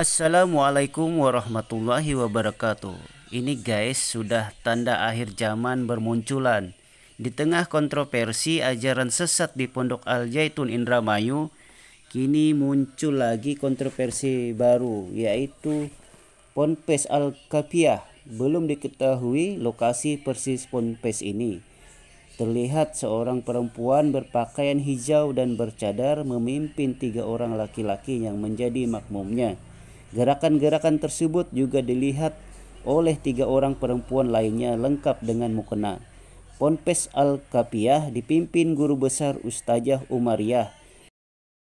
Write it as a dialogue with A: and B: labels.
A: Assalamualaikum warahmatullahi wabarakatuh. Ini guys sudah tanda akhir zaman bermunculan. Di tengah kontroversi ajaran sesat di Pondok Al Zaitun Indramayu, kini muncul lagi kontroversi baru yaitu Ponpes Al Kapiah. Belum diketahui lokasi persis ponpes ini. Terlihat seorang perempuan berpakaian hijau dan bercadar memimpin tiga orang laki-laki yang menjadi makmumnya. Gerakan-gerakan tersebut juga dilihat oleh tiga orang perempuan lainnya lengkap dengan mukena. Ponpes Al-Kapiyah dipimpin guru besar Ustajah Umariyah